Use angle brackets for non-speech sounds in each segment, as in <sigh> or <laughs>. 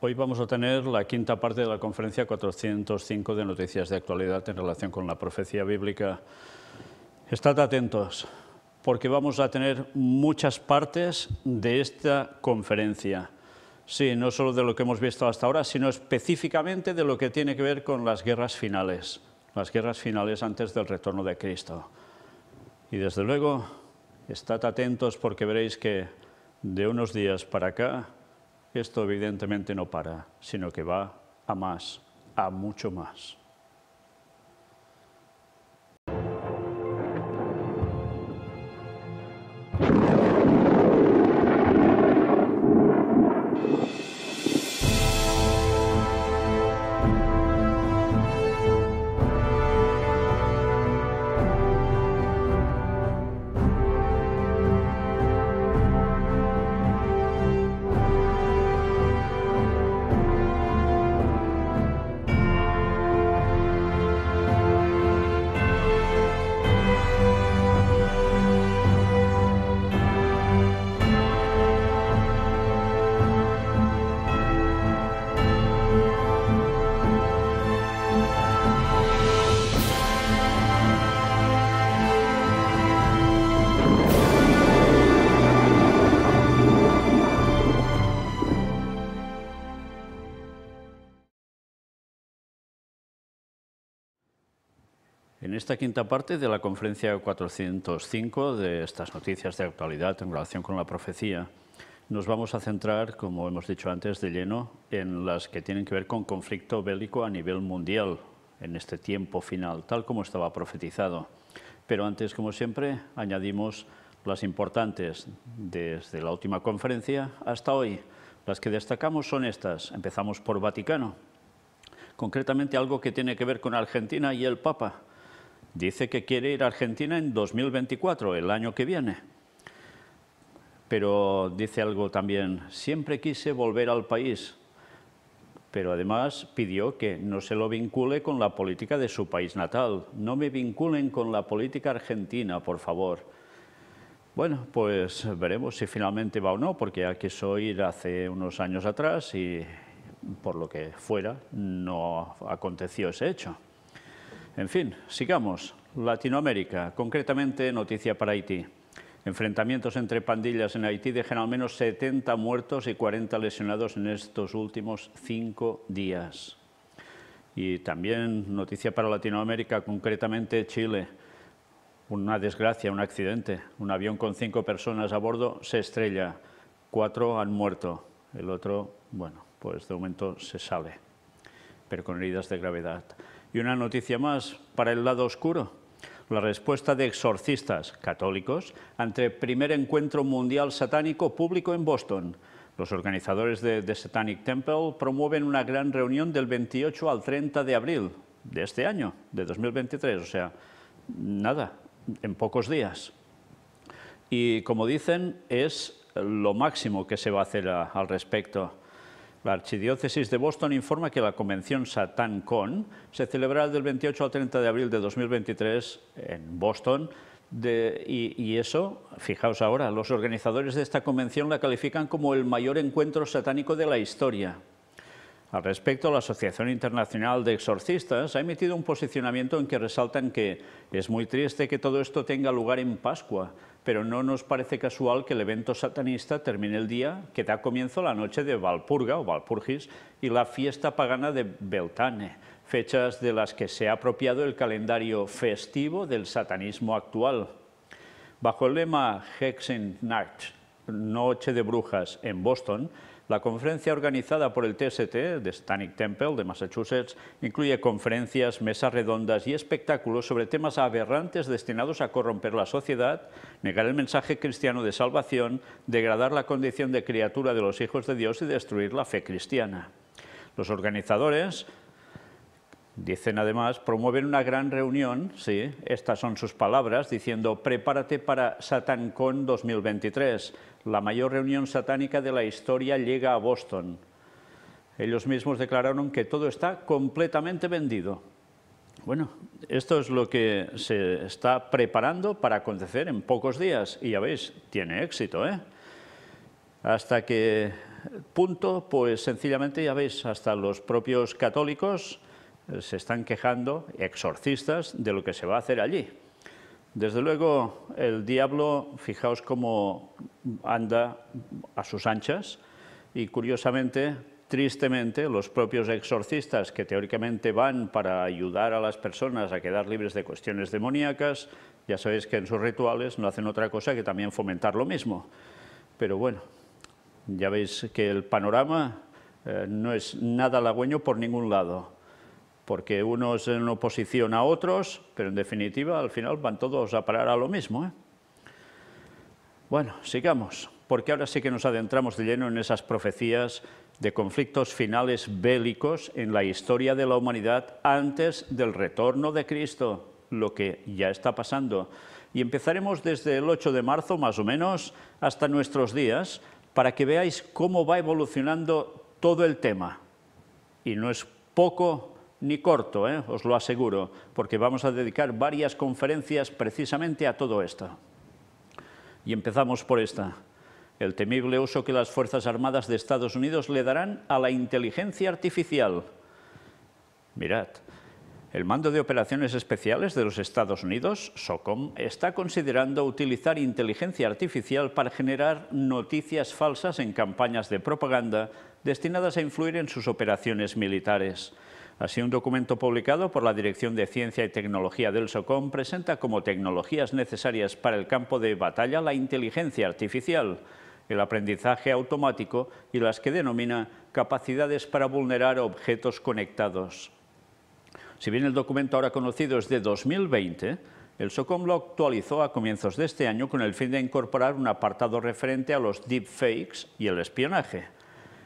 Hoy vamos a tener la quinta parte de la conferencia 405 de Noticias de Actualidad en relación con la profecía bíblica. Estad atentos, porque vamos a tener muchas partes de esta conferencia. Sí, no solo de lo que hemos visto hasta ahora, sino específicamente de lo que tiene que ver con las guerras finales, las guerras finales antes del retorno de Cristo. Y desde luego, estad atentos porque veréis que de unos días para acá esto evidentemente no para, sino que va a más, a mucho más. esta quinta parte de la conferencia 405 de estas noticias de actualidad en relación con la profecía, nos vamos a centrar, como hemos dicho antes, de lleno en las que tienen que ver con conflicto bélico a nivel mundial en este tiempo final, tal como estaba profetizado. Pero antes, como siempre, añadimos las importantes desde la última conferencia hasta hoy. Las que destacamos son estas. Empezamos por Vaticano, concretamente algo que tiene que ver con Argentina y el Papa. Dice que quiere ir a Argentina en 2024, el año que viene. Pero dice algo también, siempre quise volver al país, pero además pidió que no se lo vincule con la política de su país natal. No me vinculen con la política argentina, por favor. Bueno, pues veremos si finalmente va o no, porque ya quiso ir hace unos años atrás y por lo que fuera no aconteció ese hecho. En fin, sigamos. Latinoamérica, concretamente noticia para Haití. Enfrentamientos entre pandillas en Haití dejan al menos 70 muertos y 40 lesionados en estos últimos cinco días. Y también noticia para Latinoamérica, concretamente Chile. Una desgracia, un accidente. Un avión con cinco personas a bordo se estrella. Cuatro han muerto. El otro, bueno, pues de momento se sale, pero con heridas de gravedad. Y una noticia más para el lado oscuro. La respuesta de exorcistas católicos ante el primer encuentro mundial satánico público en Boston. Los organizadores de The Satanic Temple promueven una gran reunión del 28 al 30 de abril de este año, de 2023, o sea, nada, en pocos días. Y como dicen, es lo máximo que se va a hacer al respecto. La Archidiócesis de Boston informa que la convención Satán Con se celebrará del 28 al 30 de abril de 2023 en Boston. y, y, eso, fijaos ahora, los organizadores de esta convención la califican como el mayor encuentro satánico de la historia. Al respecto, la Asociación Internacional de Exorcistas ha emitido un posicionamiento en que resaltan que es muy triste que todo esto tenga lugar en Pascua, pero no nos parece casual que el evento satanista termine el día que da comienzo la noche de Valpurga o Valpurgis y la fiesta pagana de Beltane, fechas de las que se ha apropiado el calendario festivo del satanismo actual. Bajo el lema Hexen Nacht, Noche de Brujas en Boston, la conferencia organizada por el TST de Stanic Temple de Massachusetts incluye conferencias, mesas redondas y espectáculos sobre temas aberrantes destinados a corromper la sociedad, negar el mensaje cristiano de salvación, degradar la condición de criatura de los hijos de Dios y destruir la fe cristiana. Los organizadores Dicen además, promueven una gran reunión, sí, estas son sus palabras, diciendo prepárate para SatanCon 2023, la mayor reunión satánica de la historia llega a Boston. Ellos mismos declararon que todo está completamente vendido. Bueno, esto es lo que se está preparando para acontecer en pocos días y ya veis, tiene éxito. ¿eh? Hasta que punto, pues sencillamente ya veis, hasta los propios católicos se están quejando, exorcistas, de lo que se va a hacer allí. Desde luego, el diablo, fijaos cómo anda a sus anchas y curiosamente, tristemente, los propios exorcistas que teóricamente van para ayudar a las personas a quedar libres de cuestiones demoníacas, ya sabéis que en sus rituales no hacen otra cosa que también fomentar lo mismo. Pero bueno, ya veis que el panorama eh, no es nada halagüeño por ningún lado porque unos en oposición a otros, pero en definitiva al final van todos a parar a lo mismo. ¿eh? Bueno, sigamos, porque ahora sí que nos adentramos de lleno en esas profecías de conflictos finales bélicos en la historia de la humanidad antes del retorno de Cristo, lo que ya está pasando. Y empezaremos desde el 8 de marzo, más o menos, hasta nuestros días, para que veáis cómo va evolucionando todo el tema. Y no es poco ni corto, ¿eh? os lo aseguro, porque vamos a dedicar varias conferencias precisamente a todo esto. Y empezamos por esta, el temible uso que las Fuerzas Armadas de Estados Unidos le darán a la inteligencia artificial. Mirad, el Mando de Operaciones Especiales de los Estados Unidos, SOCOM, está considerando utilizar inteligencia artificial para generar noticias falsas en campañas de propaganda destinadas a influir en sus operaciones militares. Así, un documento publicado por la Dirección de Ciencia y Tecnología del SOCOM presenta como tecnologías necesarias para el campo de batalla la inteligencia artificial, el aprendizaje automático y las que denomina capacidades para vulnerar objetos conectados. Si bien el documento ahora conocido es de 2020, el SOCOM lo actualizó a comienzos de este año con el fin de incorporar un apartado referente a los deepfakes y el espionaje.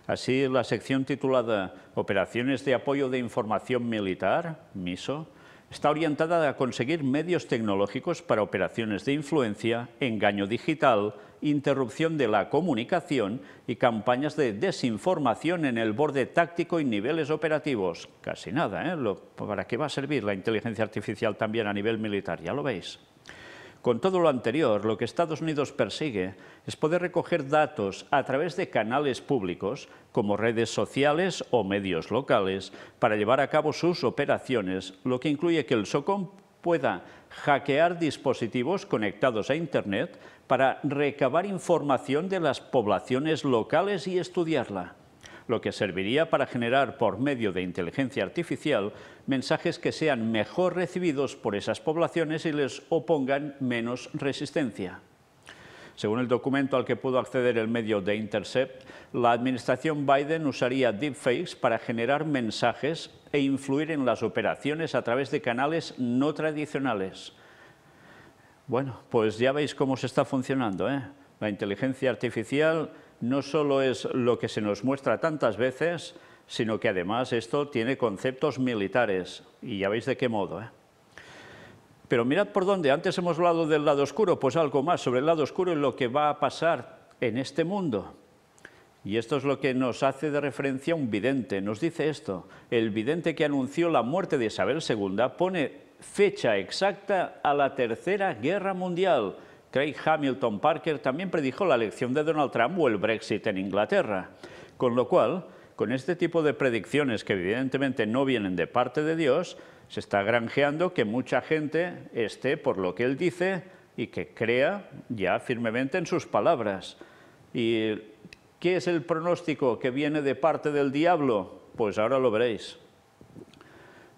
Así, la sección titulada Operaciones de Apoyo de Información Militar, MISO, está orientada a conseguir medios tecnológicos para operaciones de influencia, engaño digital, interrupción de la comunicación y campañas de desinformación en el borde táctico y niveles operativos. Casi nada, ¿eh? ¿Para qué va a servir la inteligencia artificial también a nivel militar? Ya lo veis. Con todo lo anterior, lo que Estados Unidos persigue es poder recoger datos a través de canales públicos, como redes sociales o medios locales, para llevar a cabo sus operaciones, lo que incluye que el SOCOM pueda hackear dispositivos conectados a Internet para recabar información de las poblaciones locales y estudiarla lo que serviría para generar por medio de inteligencia artificial mensajes que sean mejor recibidos por esas poblaciones y les opongan menos resistencia. Según el documento al que pudo acceder el medio The Intercept, la administración Biden usaría deepfakes para generar mensajes e influir en las operaciones a través de canales no tradicionales. Bueno, pues ya veis cómo se está funcionando. ¿eh? La inteligencia artificial no solo es lo que se nos muestra tantas veces, sino que además esto tiene conceptos militares, y ya veis de qué modo. ¿eh? Pero mirad por dónde, antes hemos hablado del lado oscuro, pues algo más sobre el lado oscuro y lo que va a pasar en este mundo. Y esto es lo que nos hace de referencia un vidente, nos dice esto, el vidente que anunció la muerte de Isabel II pone fecha exacta a la Tercera Guerra Mundial. Craig Hamilton Parker también predijo la elección de Donald Trump o el Brexit en Inglaterra, con lo cual con este tipo de predicciones que evidentemente no vienen de parte de Dios, se está granjeando que mucha gente esté por lo que él dice y que crea ya firmemente en sus palabras. ¿Y qué es el pronóstico que viene de parte del diablo? Pues ahora lo veréis.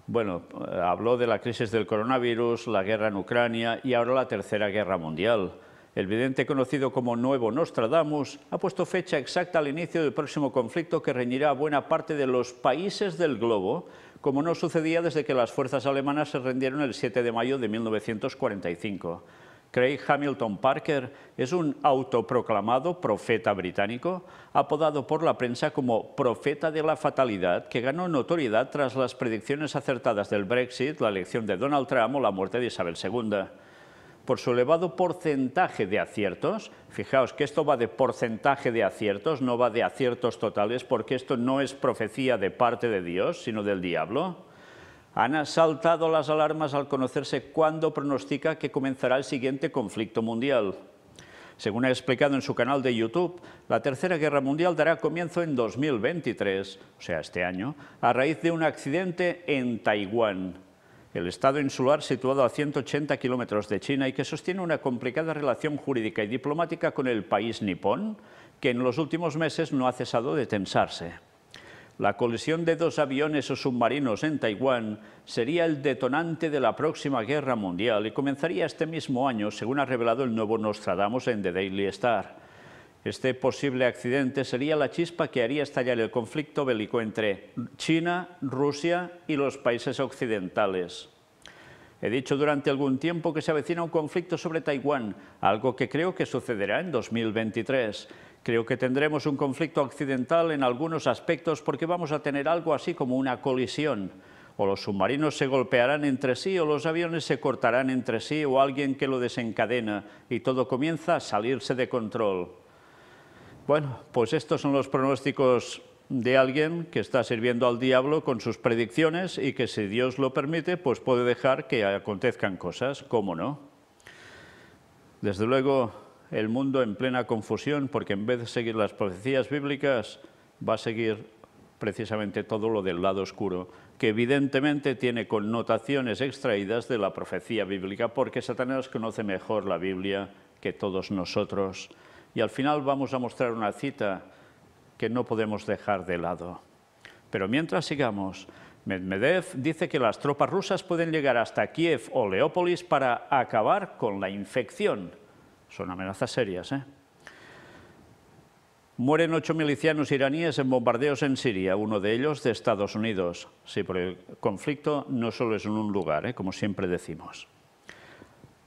Bueno, habló de la crisis del coronavirus, la guerra en Ucrania y ahora la tercera guerra mundial. El vidente conocido como Nuevo Nostradamus ha puesto fecha exacta al inicio del próximo conflicto que reñirá a buena parte de los países del globo, como no sucedía desde que las fuerzas alemanas se rendieron el 7 de mayo de 1945. Craig Hamilton Parker es un autoproclamado profeta británico, apodado por la prensa como profeta de la fatalidad, que ganó notoriedad tras las predicciones acertadas del Brexit, la elección de Donald Trump o la muerte de Isabel II por su elevado porcentaje de aciertos, fijaos que esto va de porcentaje de aciertos, no va de aciertos totales, porque esto no es profecía de parte de Dios, sino del diablo, han asaltado las alarmas al conocerse cuándo pronostica que comenzará el siguiente conflicto mundial. Según ha explicado en su canal de YouTube, la Tercera Guerra Mundial dará comienzo en 2023, o sea, este año, a raíz de un accidente en Taiwán el Estado insular situado a 180 kilómetros de China y que sostiene una complicada relación jurídica y diplomática con el país nipón, que en los últimos meses no ha cesado de tensarse. La colisión de dos aviones o submarinos en Taiwán sería el detonante de la próxima guerra mundial y comenzaría este mismo año, según ha revelado el nuevo Nostradamus en The Daily Star. Este posible accidente sería la chispa que haría estallar el conflicto bélico entre China, Rusia y los países occidentales. He dicho durante algún tiempo que se avecina un conflicto sobre Taiwán, algo que creo que sucederá en 2023. Creo que tendremos un conflicto occidental en algunos aspectos porque vamos a tener algo así como una colisión. O los submarinos se golpearán entre sí, o los aviones se cortarán entre sí, o alguien que lo desencadena, y todo comienza a salirse de control. Bueno, pues estos son los pronósticos de alguien que está sirviendo al diablo con sus predicciones y que si Dios lo permite, pues puede dejar que acontezcan cosas, ¿cómo no? Desde luego, el mundo en plena confusión, porque en vez de seguir las profecías bíblicas, va a seguir precisamente todo lo del lado oscuro, que evidentemente tiene connotaciones extraídas de la profecía bíblica, porque Satanás conoce mejor la Biblia que todos nosotros. Y al final vamos a mostrar una cita que no podemos dejar de lado. Pero mientras sigamos, Medvedev dice que las tropas rusas pueden llegar hasta Kiev o Leópolis para acabar con la infección. Son amenazas serias, ¿eh? Mueren ocho milicianos iraníes en bombardeos en Siria, uno de ellos de Estados Unidos. Sí, por el conflicto no solo es en un lugar, ¿eh? como siempre decimos.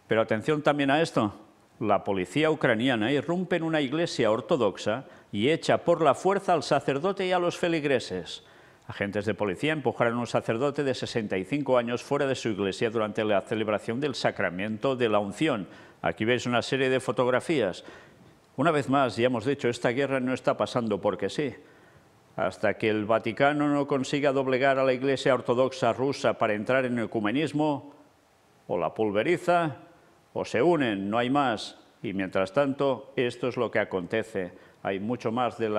Pero atención también a esto la policía ucraniana irrumpe en una iglesia ortodoxa y echa por la fuerza al sacerdote y a los feligreses. Agentes de policía empujaron a un sacerdote de 65 años fuera de su iglesia durante la celebración del sacramento de la unción. Aquí veis una serie de fotografías. Una vez más, ya hemos dicho, esta guerra no está pasando porque sí. Hasta que el Vaticano no consiga doblegar a la Iglesia Ortodoxa rusa para entrar en el ecumenismo, o la pulveriza o se unen, no hay más. Y mientras tanto, esto es lo que acontece. Hay mucho más del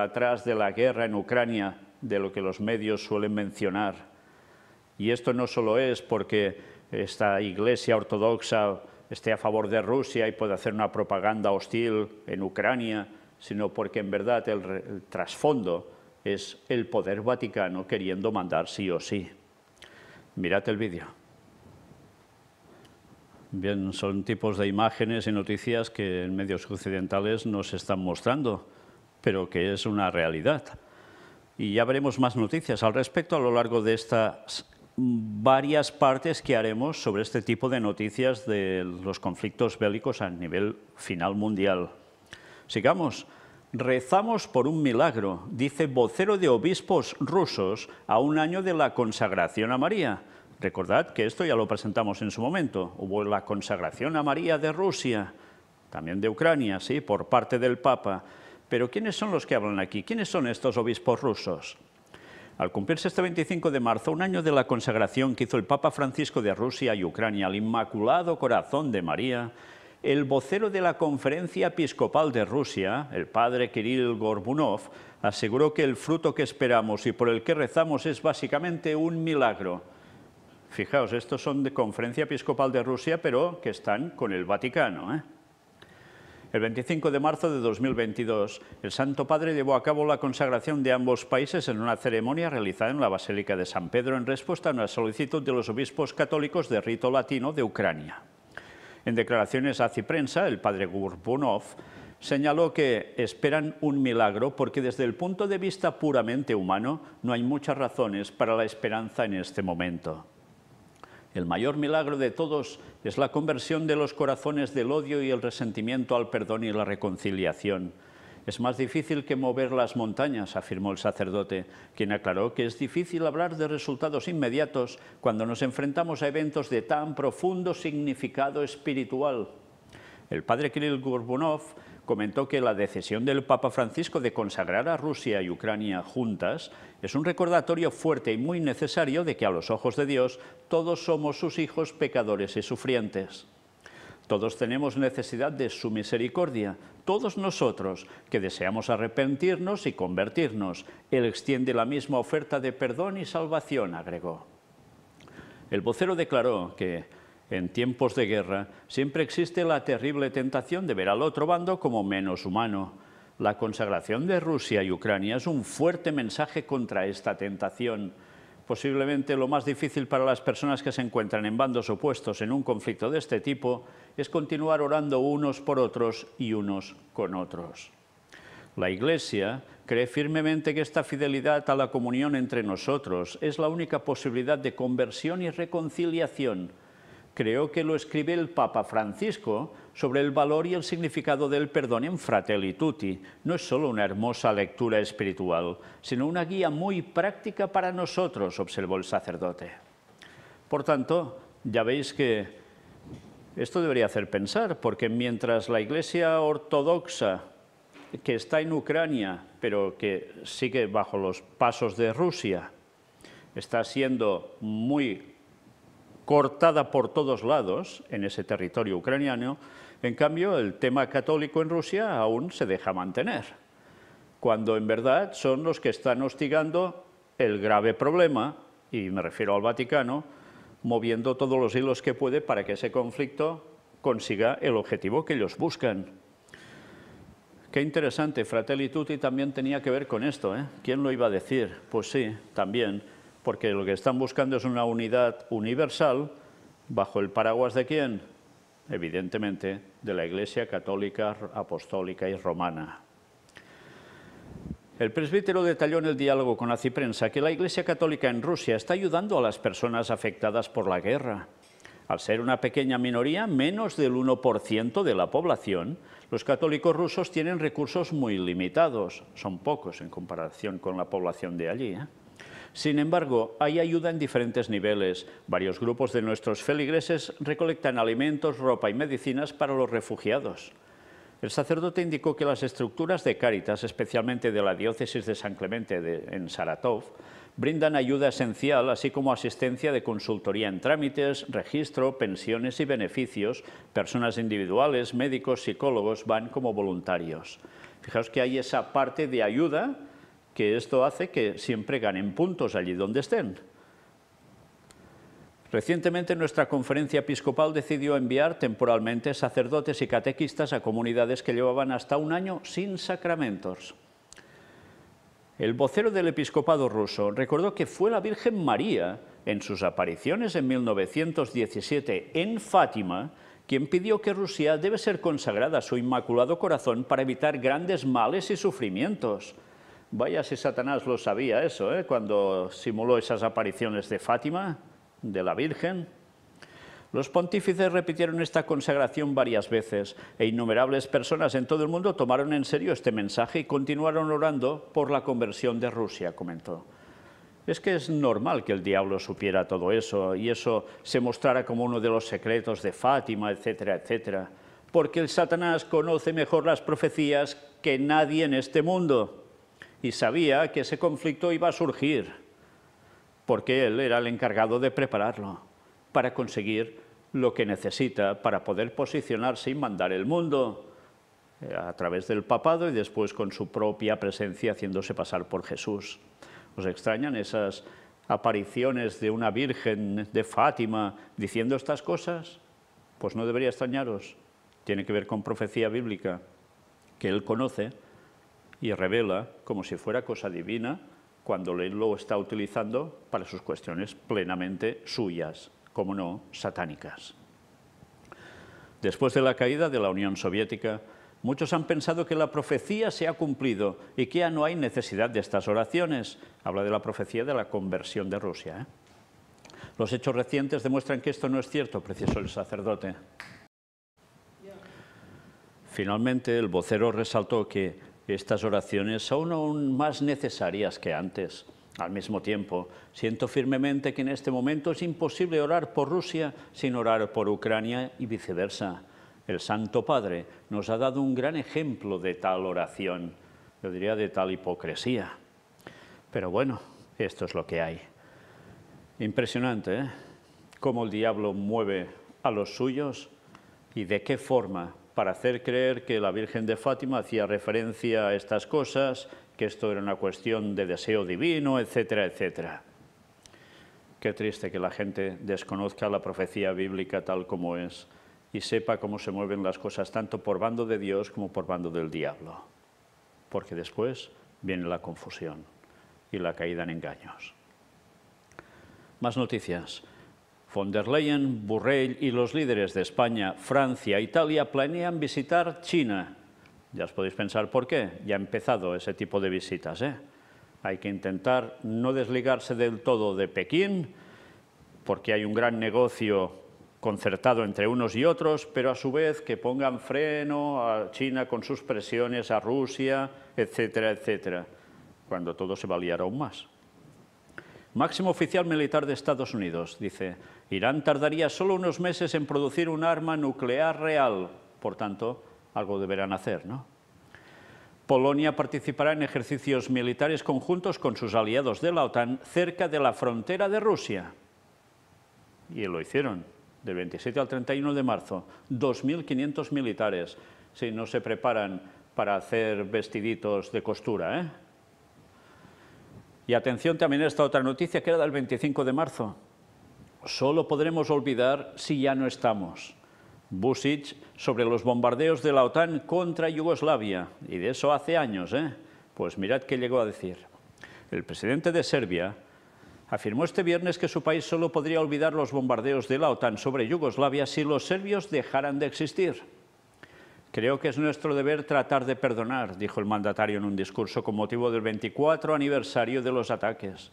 de la guerra en Ucrania de lo que los medios suelen mencionar. Y esto no solo es porque esta iglesia ortodoxa esté a favor de Rusia y pueda hacer una propaganda hostil en Ucrania, sino porque en verdad el, trasfondo es el poder vaticano queriendo mandar sí o sí. Mirad el vídeo. Bien, son tipos de imágenes y noticias que en medios occidentales nos están mostrando, pero que es una realidad. Y ya veremos más noticias al respecto a lo largo de estas varias partes que haremos sobre este tipo de noticias de los conflictos bélicos a nivel final mundial. Sigamos. Rezamos por un milagro, dice vocero de obispos rusos a un año de la consagración a María. Recordad que esto ya lo presentamos en su momento. Hubo la consagración a María de Rusia, también de Ucrania, sí, por parte del Papa. Pero ¿quiénes son los que hablan aquí? ¿Quiénes son estos obispos rusos? Al cumplirse este 25 de marzo, un año de la consagración que hizo el Papa Francisco de Rusia y Ucrania al Inmaculado Corazón de María, el vocero de la Conferencia Episcopal de Rusia, el padre Kirill Gorbunov, aseguró que el fruto que esperamos y por el que rezamos es básicamente un milagro Fijaos, estos son de Conferencia Episcopal de Rusia, pero que están con el Vaticano. ¿eh? El 25 de marzo de 2022, el Santo Padre llevó a cabo la consagración de ambos países en una ceremonia realizada en la Basílica de San Pedro en respuesta a una solicitud de los obispos católicos de rito latino de Ucrania. En declaraciones a Ciprensa, el padre Gurbunov señaló que esperan un milagro porque desde el punto de vista puramente humano no hay muchas razones para la esperanza en este momento. El mayor milagro de todos es la conversión de los corazones del odio y el resentimiento al perdón y la reconciliación. Es más difícil que mover las montañas, afirmó el sacerdote, quien aclaró que es difícil hablar de resultados inmediatos cuando nos enfrentamos a eventos de tan profundo significado espiritual. El padre Kirill Gurbunov comentó que la decisión del Papa Francisco de consagrar a Rusia y Ucrania juntas es un recordatorio fuerte y muy necesario de que a los ojos de Dios todos somos sus hijos pecadores y sufrientes. Todos tenemos necesidad de su misericordia, todos nosotros que deseamos arrepentirnos y convertirnos. Él extiende la misma oferta de perdón y salvación, agregó. El vocero declaró que en tiempos de guerra, siempre existe la terrible tentación de ver al otro bando como menos humano. La consagración de Rusia y Ucrania es un fuerte mensaje contra esta tentación. Posiblemente lo más difícil para las personas que se encuentran en bandos opuestos en un conflicto de este tipo es continuar orando unos por otros y unos con otros. La Iglesia cree firmemente que esta fidelidad a la comunión entre nosotros es la única posibilidad de conversión y reconciliación creo que lo escribe el Papa Francisco sobre el valor y el significado del perdón en Fratelli Tutti. No es solo una hermosa lectura espiritual, sino una guía muy práctica para nosotros, observó el sacerdote. Por tanto, ya veis que esto debería hacer pensar, porque mientras la Iglesia ortodoxa, que está en Ucrania, pero que sigue bajo los pasos de Rusia, está siendo muy cortada por todos lados en ese territorio ucraniano, en cambio el tema católico en Rusia aún se deja mantener, cuando en verdad son los que están hostigando el grave problema, y me refiero al Vaticano, moviendo todos los hilos que puede para que ese conflicto consiga el objetivo que ellos buscan. Qué interesante, Fratelli Tutti también tenía que ver con esto, ¿eh? ¿Quién lo iba a decir? Pues sí, también porque lo que están buscando es una unidad universal bajo el paraguas de quién? Evidentemente, de la Iglesia Católica, Apostólica y Romana. El presbítero detalló en el diálogo con la Ciprensa que la Iglesia Católica en Rusia está ayudando a las personas afectadas por la guerra. Al ser una pequeña minoría, menos del 1% de la población, los católicos rusos tienen recursos muy limitados, son pocos en comparación con la población de allí. ¿eh? Sin embargo, hay ayuda en diferentes niveles. Varios grupos de nuestros feligreses recolectan alimentos, ropa y medicinas para los refugiados. El sacerdote indicó que las estructuras de Cáritas, especialmente de la diócesis de San Clemente en Saratov, brindan ayuda esencial, así como asistencia de consultoría en trámites, registro, pensiones y beneficios. Personas individuales, médicos, psicólogos van como voluntarios. Fijaos que hay esa parte de ayuda que esto hace que siempre ganen puntos allí donde estén. Recientemente nuestra conferencia episcopal decidió enviar temporalmente sacerdotes y catequistas a comunidades que llevaban hasta un año sin sacramentos. El vocero del episcopado ruso recordó que fue la Virgen María, en sus apariciones en 1917 en Fátima, quien pidió que Rusia debe ser consagrada a su Inmaculado Corazón para evitar grandes males y sufrimientos. Vaya si Satanás lo sabía eso, ¿eh? cuando simuló esas apariciones de Fátima, de la Virgen. Los pontífices repitieron esta consagración varias veces e innumerables personas en todo el mundo tomaron en serio este mensaje y continuaron orando por la conversión de Rusia, comentó. Es que es normal que el diablo supiera todo eso y eso se mostrara como uno de los secretos de Fátima, etcétera, etcétera, porque el Satanás conoce mejor las profecías que nadie en este mundo y sabía que ese conflicto iba a surgir, porque él era el encargado de prepararlo para conseguir lo que necesita para poder posicionarse y mandar el mundo eh, a través del papado y después con su propia presencia haciéndose pasar por Jesús. ¿Os extrañan esas apariciones de una virgen de Fátima diciendo estas cosas? Pues no debería extrañaros, tiene que ver con profecía bíblica que él conoce y revela como si fuera cosa divina cuando él lo está utilizando para sus cuestiones plenamente suyas, como no satánicas. Después de la caída de la Unión Soviética, muchos han pensado que la profecía se ha cumplido y que ya no hay necesidad de estas oraciones. Habla de la profecía de la conversión de Rusia. ¿eh? Los hechos recientes demuestran que esto no es cierto, precioso el sacerdote. Finalmente, el vocero resaltó que estas oraciones son aún más necesarias que antes. Al mismo tiempo, siento firmemente que en este momento es imposible orar por Rusia sin orar por Ucrania y viceversa. El Santo Padre nos ha dado un gran ejemplo de tal oración, yo diría de tal hipocresía. Pero bueno, esto es lo que hay. Impresionante, ¿eh? Cómo el diablo mueve a los suyos y de qué forma para hacer creer que la Virgen de Fátima hacía referencia a estas cosas, que esto era una cuestión de deseo divino, etcétera, etcétera. Qué triste que la gente desconozca la profecía bíblica tal como es y sepa cómo se mueven las cosas tanto por bando de Dios como por bando del diablo, porque después viene la confusión y la caída en engaños. Más noticias. Von der Leyen, Burrell y los líderes de España, Francia e Italia planean visitar China. Ya os podéis pensar por qué, ya ha empezado ese tipo de visitas. ¿eh? Hay que intentar no desligarse del todo de Pekín, porque hay un gran negocio concertado entre unos y otros, pero a su vez que pongan freno a China con sus presiones a Rusia, etcétera, etcétera, cuando todo se va a aún más. Máximo oficial militar de Estados Unidos dice, Irán tardaría solo unos meses en producir un arma nuclear real, por tanto, algo deberán hacer, ¿no? Polonia participará en ejercicios militares conjuntos con sus aliados de la OTAN cerca de la frontera de Rusia. Y lo hicieron, del 27 al 31 de marzo, 2.500 militares, si no se preparan para hacer vestiditos de costura, ¿eh? Y atención también a esta otra noticia que era del 25 de marzo. Solo podremos olvidar si ya no estamos. Busic sobre los bombardeos de la OTAN contra Yugoslavia, y de eso hace años, ¿eh? Pues mirad qué llegó a decir. El presidente de Serbia afirmó este viernes que su país solo podría olvidar los bombardeos de la OTAN sobre Yugoslavia si los serbios dejaran de existir. Creo que es nuestro deber tratar de perdonar, dijo el mandatario en un discurso con motivo del 24 aniversario de los ataques.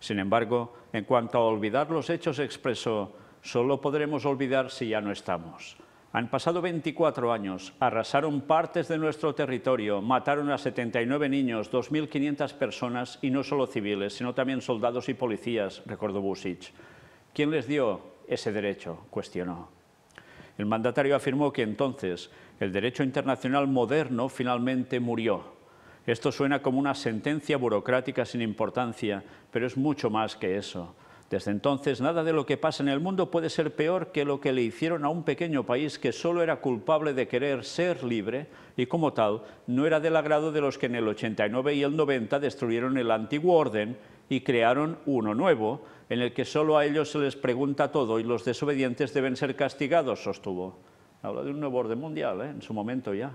Sin embargo, en cuanto a olvidar los hechos, expresó, solo podremos olvidar si ya no estamos. Han pasado 24 años, arrasaron partes de nuestro territorio, mataron a 79 niños, 2.500 personas y no solo civiles, sino también soldados y policías, recordó Busic. ¿Quién les dio ese derecho? cuestionó. El mandatario afirmó que entonces el derecho internacional moderno finalmente murió. Esto suena como una sentencia burocrática sin importancia, pero es mucho más que eso. Desde entonces, nada de lo que pasa en el mundo puede ser peor que lo que le hicieron a un pequeño país que solo era culpable de querer ser libre y, como tal, no era del agrado de los que en el 89 y el 90 destruyeron el antiguo orden y crearon uno nuevo, en el que solo a ellos se les pregunta todo y los desobedientes deben ser castigados, sostuvo. Habla de un nuevo orden mundial, ¿eh? en su momento ya.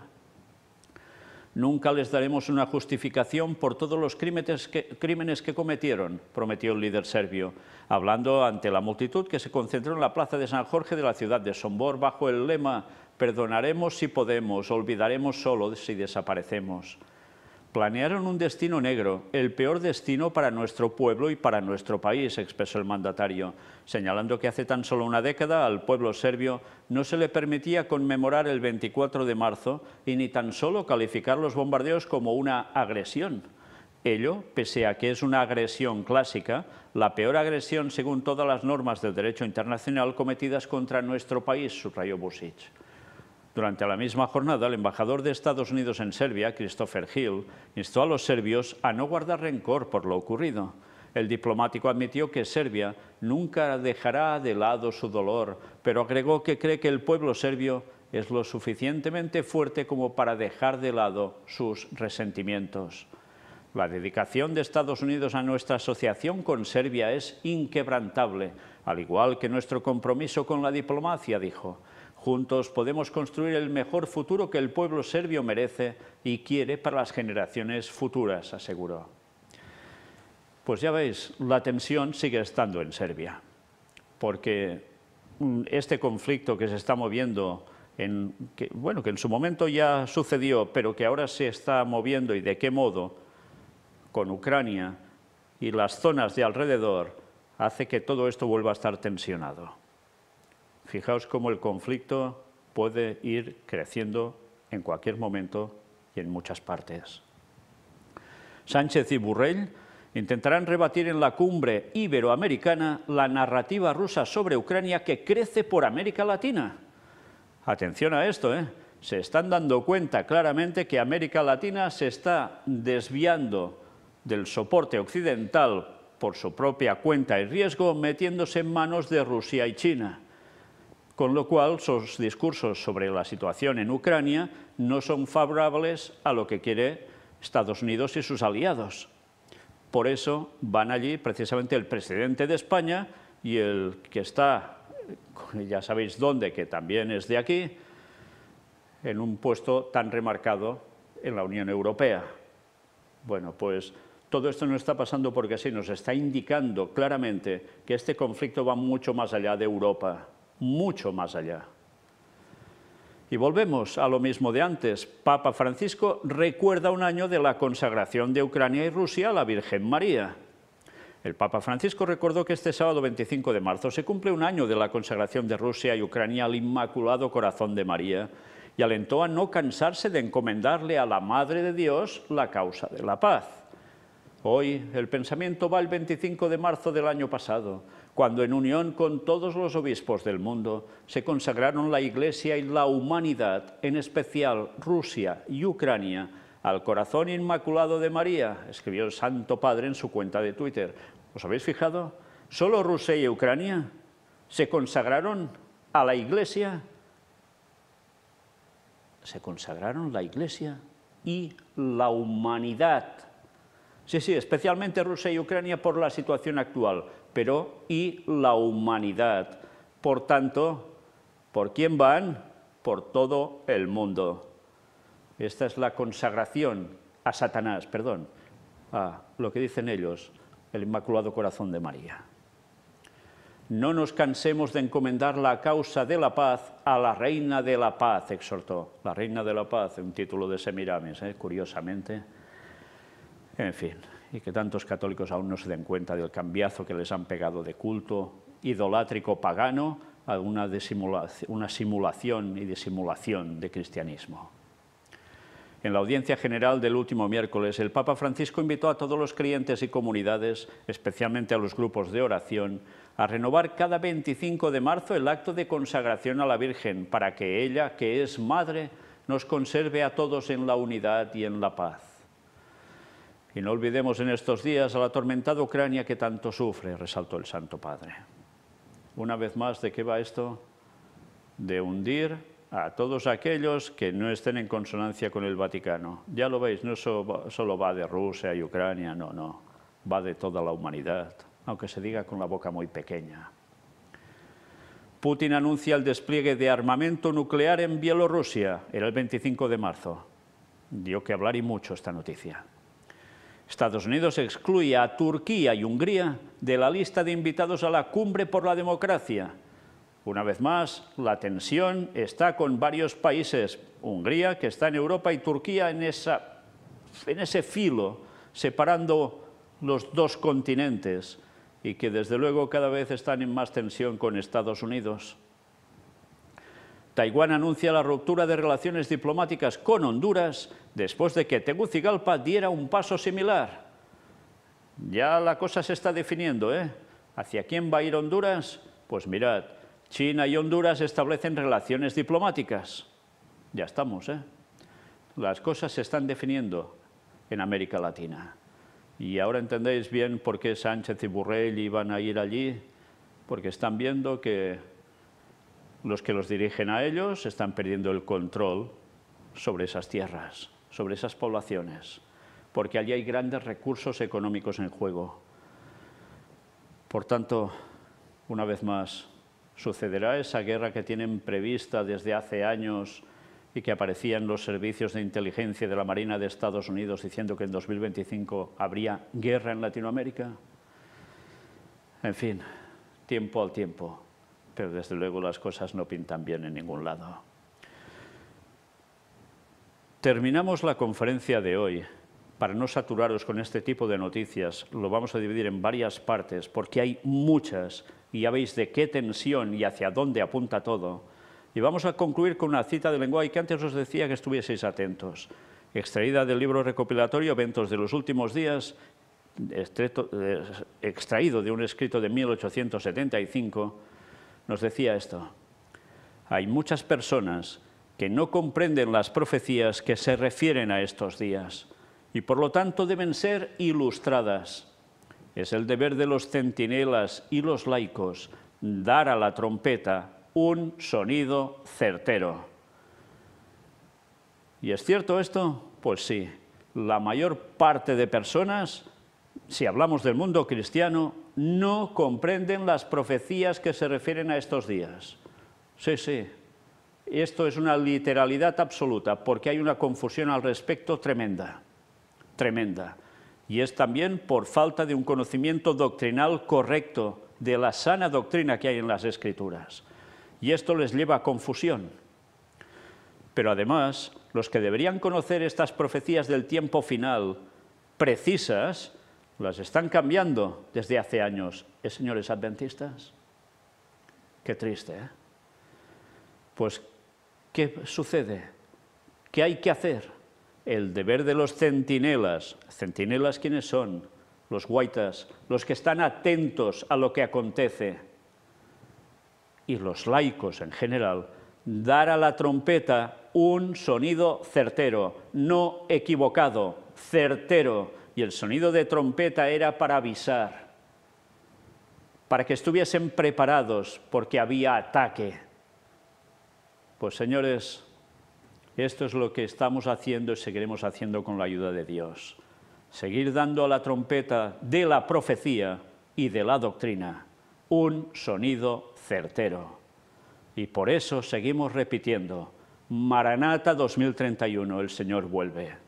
Nunca les daremos una justificación por todos los crímenes que, crímenes que, cometieron, prometió el líder serbio, hablando ante la multitud que se concentró en la plaza de San Jorge de la ciudad de Sombor bajo el lema «Perdonaremos si podemos, olvidaremos solo si desaparecemos». Planearon un destino negro, el peor destino para nuestro pueblo y para nuestro país, expresó el mandatario, señalando que hace tan solo una década al pueblo serbio no se le permitía conmemorar el 24 de marzo y ni tan solo calificar los bombardeos como una agresión. Ello, pese a que es una agresión clásica, la peor agresión según todas las normas del derecho internacional cometidas contra nuestro país, subrayó Busic. Durante la misma jornada, el embajador de Estados Unidos en Serbia, Christopher Hill, instó a los serbios a no guardar rencor por lo ocurrido. El diplomático admitió que Serbia nunca dejará de lado su dolor, pero agregó que cree que el pueblo serbio es lo suficientemente fuerte como para dejar de lado sus resentimientos. La dedicación de Estados Unidos a nuestra asociación con Serbia es inquebrantable, al igual que nuestro compromiso con la diplomacia, dijo. Juntos podemos construir el mejor futuro que el pueblo serbio merece y quiere para las generaciones futuras, aseguró. Pues ya veis, la tensión sigue estando en Serbia, porque mm, este conflicto que se está moviendo en, bueno, que en su momento ya sucedió, pero que ahora se está moviendo y de qué modo con Ucrania y las zonas de alrededor hace que todo esto vuelva a estar tensionado. Fijaos cómo el conflicto puede ir creciendo en cualquier momento y en muchas partes. Sánchez y Burrell intentarán rebatir en la cumbre iberoamericana la narrativa rusa sobre Ucrania que crece por América Latina. Atención a esto, ¿eh? se están dando cuenta claramente que América Latina se está desviando del soporte occidental por su propia cuenta y riesgo, metiéndose en manos de Rusia y China con lo cual sus discursos sobre la situación en Ucrania no son favorables a lo que quiere Estados Unidos y sus aliados. Por eso van allí precisamente el presidente de España y el que está, <laughs> ya sabéis dónde, que también es de aquí, en un puesto tan remarcado en la Unión Europea. Bueno, pues todo esto no está pasando porque sí, nos está indicando claramente que este conflicto va mucho más allá de Europa mucho más allá. Y volvemos a lo mismo de antes. Papa Francisco recuerda un año de la consagración de Ucrania y Rusia a la Virgen María. El Papa Francisco recordó que este sábado 25 de marzo se cumple un año de la consagración de Rusia y Ucrania al Inmaculado Corazón de María y alentó a no cansarse de encomendarle a la Madre de Dios la causa de la paz. Hoy el pensamiento va al 25 de marzo del año pasado, cuando en unión con todos los obispos del mundo se consagraron la Iglesia y la humanidad, en especial Rusia y Ucrania, al corazón inmaculado de María, escribió el Santo Padre en su cuenta de Twitter. ¿Os habéis fijado? Solo Rusia y Ucrania se consagraron a la Iglesia. Se consagraron la Iglesia y la humanidad Sí, sí, especialmente Rusia y Ucrania por la situación actual, pero y la humanidad. Por tanto, ¿por quién van? Por todo el mundo. Esta es la consagración a Satanás, perdón, a lo que dicen ellos, el Inmaculado Corazón de María. No nos cansemos de encomendar la causa de la paz a la Reina de la Paz, exhortó. La Reina de la Paz, un título de Semiramis, ¿eh? curiosamente en fin, y que tantos católicos aún no se den cuenta del cambiazo que les han pegado de culto idolátrico pagano a una, una simulación y disimulación de cristianismo. En la audiencia general del último miércoles, el Papa Francisco invitó a todos los clientes y comunidades, especialmente a los grupos de oración, a renovar cada 25 de marzo el acto de consagración a la Virgen para que ella, que es Madre, nos conserve a todos en la unidad y en la paz. Y no olvidemos en estos días a la atormentada Ucrania que tanto sufre, resaltó el Santo Padre. Una vez más, ¿de qué va esto? De hundir a todos aquellos que no estén en consonancia con el Vaticano. Ya lo veis, no solo va de Rusia y Ucrania, no, no, va de toda la humanidad, aunque se diga con la boca muy pequeña. Putin anuncia el despliegue de armamento nuclear en Bielorrusia, era el 25 de marzo. Dio que hablar y mucho esta noticia. Estados Unidos excluye a Turquía y Hungría de la lista de invitados a la Cumbre por la Democracia. Una vez más, la tensión está con varios países, Hungría que está en Europa y Turquía en, ese filo, separando los dos continentes y que desde luego cada vez están en más tensión con Estados Unidos. Taiwán anuncia la ruptura de relaciones diplomáticas con Honduras después de que Tegucigalpa diera un paso similar. Ya la cosa se está definiendo, ¿eh? ¿Hacia quién va a ir Honduras? Pues mirad, China y Honduras establecen relaciones diplomáticas. Ya estamos, ¿eh? Las cosas se están definiendo en América Latina. Y ahora entendéis bien por qué Sánchez y Burrell iban a ir allí, porque están viendo que los que los dirigen a ellos están perdiendo el control sobre esas tierras, sobre esas poblaciones, porque allí hay grandes recursos económicos en juego. Por tanto, una vez más, sucederá esa guerra que tienen prevista desde hace años y que aparecía en los servicios de inteligencia de la Marina de Estados Unidos diciendo que en 2025 habría guerra en Latinoamérica. En fin, tiempo al tiempo pero desde luego las cosas no pintan bien en ningún lado. Terminamos la conferencia de hoy. Para no saturaros con este tipo de noticias, lo vamos a dividir en varias partes, porque hay muchas, y ya veis de qué tensión y hacia dónde apunta todo. Y vamos a concluir con una cita de lenguaje que antes os decía que estuvieseis atentos, extraída del libro recopilatorio Eventos de los últimos días, eh, extraído de un escrito de 1875, nos decía esto. Hay muchas personas que no comprenden las profecías que se refieren a estos días y por lo tanto deben ser ilustradas. Es el deber de los centinelas y los laicos dar a la trompeta un sonido certero. ¿Y es cierto esto? Pues sí. La mayor parte de personas, si hablamos del mundo cristiano, no comprenden las profecías que se refieren a estos días. Sí, sí, esto es una literalidad absoluta, porque hay una confusión al respecto tremenda, tremenda. Y es también por falta de un conocimiento doctrinal correcto de la sana doctrina que hay en las Escrituras. Y esto les lleva a confusión. Pero además, los que deberían conocer estas profecías del tiempo final precisas, las están cambiando desde hace años, señores adventistas? Qué triste, ¿eh? Pues, ¿qué sucede? ¿Qué hay que hacer? El deber de los centinelas. ¿Centinelas quiénes son? Los guaitas, los que están atentos a lo que acontece. Y los laicos en general, dar a la trompeta un sonido certero, no equivocado, certero, y el sonido de trompeta era para avisar, para que estuviesen preparados porque había ataque. Pues señores, esto es lo que estamos haciendo y seguiremos haciendo con la ayuda de Dios. Seguir dando a la trompeta de la profecía y de la doctrina un sonido certero. Y por eso seguimos repitiendo, Maranata 2031, el Señor vuelve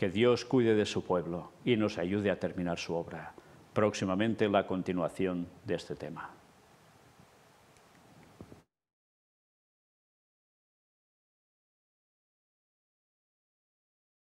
que Dios cuide de su pueblo y nos ayude a terminar su obra. Próximamente la continuación de este tema.